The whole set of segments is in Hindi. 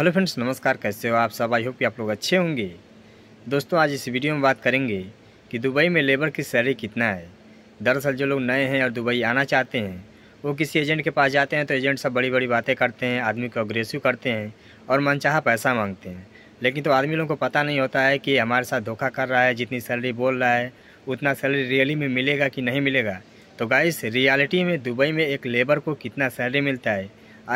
हेलो फ्रेंड्स नमस्कार कैसे हो आप सब आई होप कि आप लोग अच्छे होंगे दोस्तों आज इस वीडियो में बात करेंगे कि दुबई में लेबर की सैलरी कितना है दरअसल जो लोग नए हैं और दुबई आना चाहते हैं वो किसी एजेंट के पास जाते हैं तो एजेंट सब बड़ी बड़ी बातें करते हैं आदमी को अग्रेसिव करते हैं और मनचाह पैसा मांगते हैं लेकिन तो आदमी लोगों को पता नहीं होता है कि हमारे साथ धोखा कर रहा है जितनी सैलरी बोल रहा है उतना सैलरी रियली में मिलेगा कि नहीं मिलेगा तो गाइस रियलिटी में दुबई में एक लेबर को कितना सैलरी मिलता है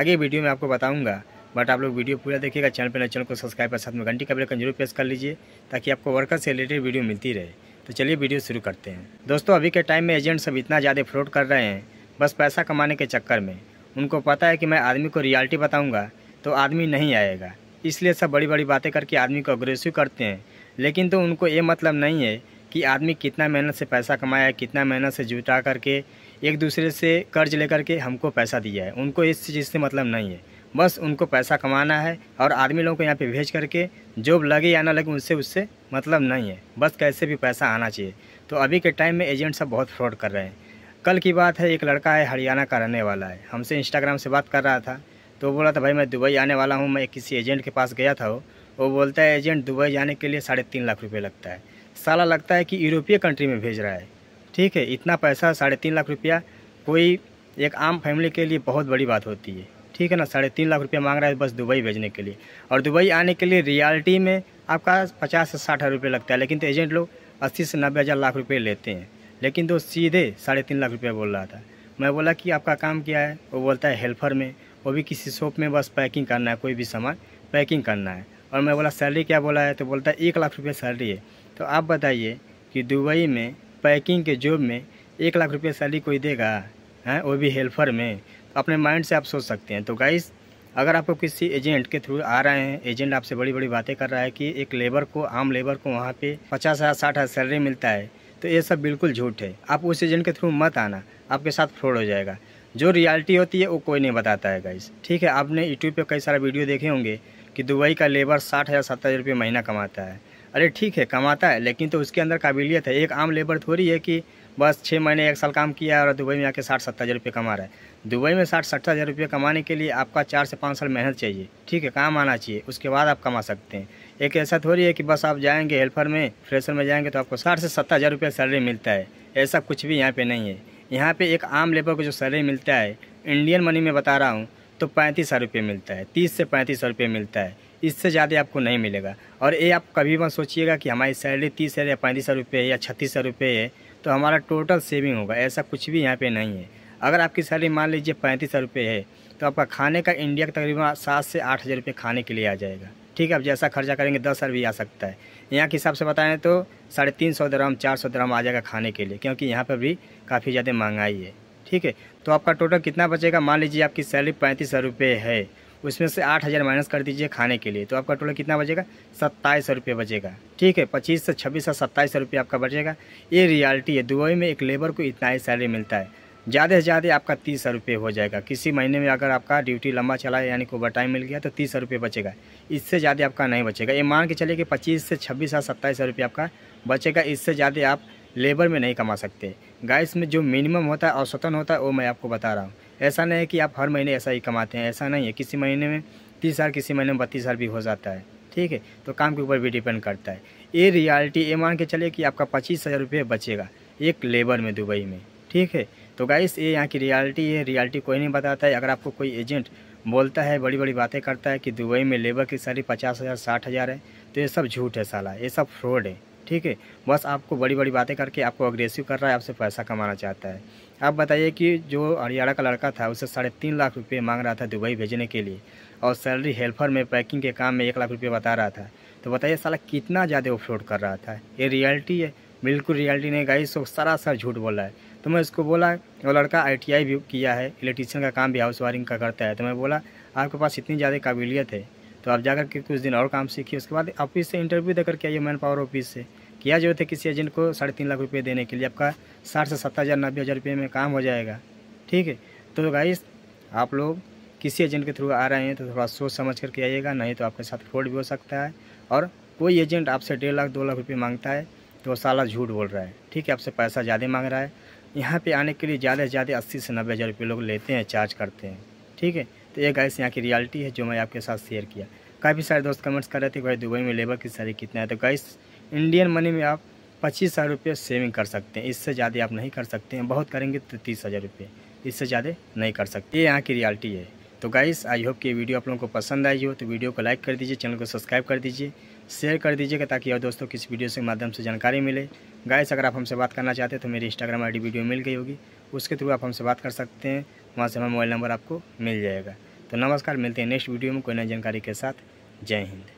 आगे वीडियो में आपको बताऊँगा बट आप लोग वीडियो पूरा देखिएगा चैनल पर चैनल को सब्सक्राइब कर साथ में घंटी का बेलकन जरूर प्रेस कर लीजिए ताकि आपको वर्कर से रिलेटेड वीडियो मिलती रहे तो चलिए वीडियो शुरू करते हैं दोस्तों अभी के टाइम में एजेंट सब इतना ज़्यादा फ्रॉड कर रहे हैं बस पैसा कमाने के चक्कर में उनको पता है कि मैं आदमी को रियलिटी बताऊँगा तो आदमी नहीं आएगा इसलिए सब बड़ी बड़ी बातें करके आदमी को अग्रेसिव करते हैं लेकिन तो उनको ये मतलब नहीं है कि आदमी कितना मेहनत से पैसा कमाया है कितना मेहनत से जुटा करके एक दूसरे से कर्ज लेकर के हमको पैसा दिया है उनको इस चीज़ से मतलब नहीं है बस उनको पैसा कमाना है और आर्मी लोगों को यहाँ पे भेज करके जॉब लगे या ना लगे उनसे उससे मतलब नहीं है बस कैसे भी पैसा आना चाहिए तो अभी के टाइम में एजेंट सब बहुत फ्रॉड कर रहे हैं कल की बात है एक लड़का है हरियाणा का रहने वाला है हमसे इंस्टाग्राम से बात कर रहा था तो बोला था भाई मैं दुबई आने वाला हूँ मैं किसी एजेंट के पास गया था वो वो बोलता है एजेंट दुबई जाने के लिए साढ़े तीन लाख रुपये लगता है साला लगता है कि यूरोपीय कंट्री में भेज रहा है ठीक है इतना पैसा साढ़े तीन लाख रुपया कोई एक आम फैमिली के लिए बहुत बड़ी बात होती है ठीक है ना साढ़े तीन लाख रुपये मांग रहा है बस दुबई भेजने के लिए और दुबई आने के लिए रियलिटी में आपका पचास से साठ हज़ार रुपये लगता है लेकिन तो एजेंट लोग अस्सी से नब्बे हज़ार लाख रुपये लेते हैं लेकिन तो सीधे साढ़े तीन लाख रुपये बोल रहा था मैं बोला कि आपका काम क्या है वो बोलता है हेल्पर में वो भी किसी शॉप में बस पैकिंग करना है कोई भी सामान पैकिंग करना है और मैं बोला सैलरी क्या बोला है तो बोलता है एक लाख रुपये सैलरी है तो आप बताइए कि दुबई में पैकिंग के जॉब में एक लाख रुपये सैलरी कोई देगा हैं वो भी हेल्पर में अपने माइंड से आप सोच सकते हैं तो गाइस अगर आपको किसी एजेंट के थ्रू आ रहे हैं एजेंट आपसे बड़ी बड़ी बातें कर रहा है कि एक लेबर को आम लेबर को वहाँ पे पचास हज़ार साठ हज़ार सैलरी मिलता है तो ये सब बिल्कुल झूठ है आप उस एजेंट के थ्रू मत आना आपके साथ फ्रॉड हो जाएगा जो रियलिटी होती है वो कोई नहीं बताता है गाइस ठीक है आपने यूट्यूब पर कई सारे वीडियो देखे होंगे कि दुबई का लेबर साठ हज़ार सत्तर हज़ार रुपये महीना कमाता है अरे ठीक है कमाता है लेकिन तो उसके अंदर काबिलियत है एक आम लेबर थोड़ी है कि बस छः महीने एक साल काम किया और दुबई में आके साठ सत्तर हज़ार रुपये कमा रहा है दुबई में साठ सत्तर हज़ार रुपये कमाने के लिए आपका चार से पाँच साल मेहनत चाहिए ठीक है काम आना चाहिए उसके बाद आप कमा सकते हैं एक ऐसा थोड़ी है कि बस आप जाएंगे हेल्पर में फ्रेशर में जाएंगे तो आपको साठ से सत्तर हज़ार रुपये सैलरी मिलता है ऐसा कुछ भी यहाँ पर नहीं है यहाँ पर एक आम लेबर को जो सैलरी मिलता है इंडियन मनी में बता रहा हूँ तो पैंतीस हजार रुपये मिलता है तीस से पैंतीस सौ रुपये मिलता है इससे ज़्यादा आपको नहीं मिलेगा और ये आप कभी मत सोचिएगा कि हमारी सैलरी तीस हज़ार या पैंतीस सौ रुपये है या छत्तीस सौ रुपये है तो हमारा टोटल सेविंग होगा ऐसा कुछ भी यहाँ पे नहीं है अगर आपकी सैलरी मान लीजिए पैंतीस हज़ार रुपये है तो आपका खाने का इंडिया का तकरीबन सात से आठ हज़ार रुपये खाने के लिए आ जाएगा ठीक है आप जैसा खर्चा करेंगे दस हज़ार भी आ सकता है यहाँ के हिसाब से बताएं तो साढ़े तीन सौ ग्राम चार सौ ग्राम आ जाएगा खाने के लिए क्योंकि यहाँ पर भी काफ़ी ज़्यादा महंगाई है ठीक है तो आपका टोटल कितना बचेगा मान लीजिए आपकी सैलरी पैंतीस हज़ार रुपये है उसमें से आठ हज़ार माइनस कर दीजिए खाने के लिए तो आपका टोटल कितना बचेगा सत्ताईस सौ रुपये बचेगा ठीक है पच्चीस से छब्बीस सौ सत्ताईस सौ रुपये आपका बचेगा ये रियलिटी है दुबई में एक लेबर को इतना ही सैलरी मिलता है ज़्यादा से ज़्यादा आपका तीस सौ रुपये हो जाएगा किसी महीने में अगर आपका ड्यूटी लंबा चला है यानी कि ओवर टाइम मिल गया तो तीस सौ रुपये बचेगा इससे ज़्यादा आपका नहीं बचेगा ये मान के चले कि पच्चीस से छब्बीस या सत्ताईस सौ रुपये आपका बचेगा इससे ज़्यादा आप लेबर में नहीं कमा सकते गैस में जो मिनिमम होता है औसतन होता है वो मैं आपको बता रहा हूँ ऐसा नहीं है कि आप हर महीने ऐसा ही कमाते हैं ऐसा नहीं है किसी महीने में तीस हज़ार किसी महीने में बत्तीस हज़ार भी हो जाता है ठीक है तो काम के ऊपर भी डिपेंड करता है ये रियलिटी ये मान के चले कि आपका पच्चीस हज़ार रुपये बचेगा एक लेबर में दुबई में ठीक है तो गाइस ये यहाँ की रियलिटी है रियलिटी कोई नहीं बताता है अगर आपको कोई एजेंट बोलता है बड़ी बड़ी बातें करता है कि दुबई में लेबर की सारी पचास हज़ार साठ हज़ार है तो ये सब झूठ है साला ये सब फ्रॉड है ठीक है बस आपको बड़ी बड़ी बातें करके आपको अग्रेसिव कर रहा है आपसे पैसा कमाना चाहता है आप बताइए कि जो हरियाणा का लड़का था उसे साढ़े तीन लाख रुपये मांग रहा था दुबई भेजने के लिए और सैलरी हेल्पर में पैकिंग के काम में एक लाख रुपये बता रहा था तो बताइए साला कितना ज़्यादा ऑफलोड कर रहा था ये रियलिटी है बिल्कुल रियलिटी नहीं गाई सो सरासर झूठ बोल रहा है तो मैं इसको बोला वो लड़का आई भी किया है इलेक्ट्रीशियन का काम भी हाउस वायरिंग का करता है तो मैं बोला आपके पास इतनी ज़्यादा काबिलियत है तो आप जा के कुछ दिन और काम सीखिए उसके बाद ऑफिस से इंटरव्यू देकर के आइए मैन पावर ऑफिस से किया जो थे किसी एजेंट को साढ़े तीन लाख रुपये देने के लिए आपका साठ से सत्तर हज़ार नब्बे हज़ार रुपये में काम हो जाएगा ठीक है तो गाइस आप लोग किसी एजेंट के थ्रू आ रहे हैं तो थोड़ा सोच समझ करके आइएगा नहीं तो आपके साथ फ्रॉड भी हो सकता है और कोई एजेंट आपसे डेढ़ लाख दो लाख रुपये मांगता है तो वो साला झूठ बोल रहा है ठीक है आपसे पैसा ज़्यादा मांग रहा है यहाँ पर आने के लिए ज़्यादा से ज़्यादा अस्सी से नब्बे हज़ार रुपये लोग लेते हैं चार्ज करते हैं ठीक है तो ये गाइस यहाँ की रियलिटी है जो मैं आपके साथ शेयर किया काफ़ी सारे दोस्त कमेंट्स कर रहे थे भाई दुबई में लेबर की सैलरी कितना है तो गाइस इंडियन मनी में आप पच्चीस हज़ार रुपये सेविंग कर सकते हैं इससे ज़्यादा आप नहीं कर सकते हैं बहुत करेंगे तो तीस हज़ार रुपये इससे ज़्यादा नहीं कर सकते ये यहाँ की रियलिटी है तो गाइस आई होप कि वीडियो आप लोगों को पसंद आई हो तो वीडियो को लाइक कर दीजिए चैनल को सब्सक्राइब कर दीजिए शेयर कर दीजिएगा ताकि और दोस्तों किसी वीडियो से माध्यम से जानकारी मिले गाइस अगर आप हमसे बात करना चाहते हैं तो मेरी इंस्टाग्राम आईडी वीडियो मिल गई होगी उसके थ्रू आप हमसे बात कर सकते हैं वहाँ से हमारा मोबाइल नंबर आपको मिल जाएगा तो नमस्कार मिलते हैं नेक्स्ट वीडियो में कोई नई जानकारी के साथ जय हिंद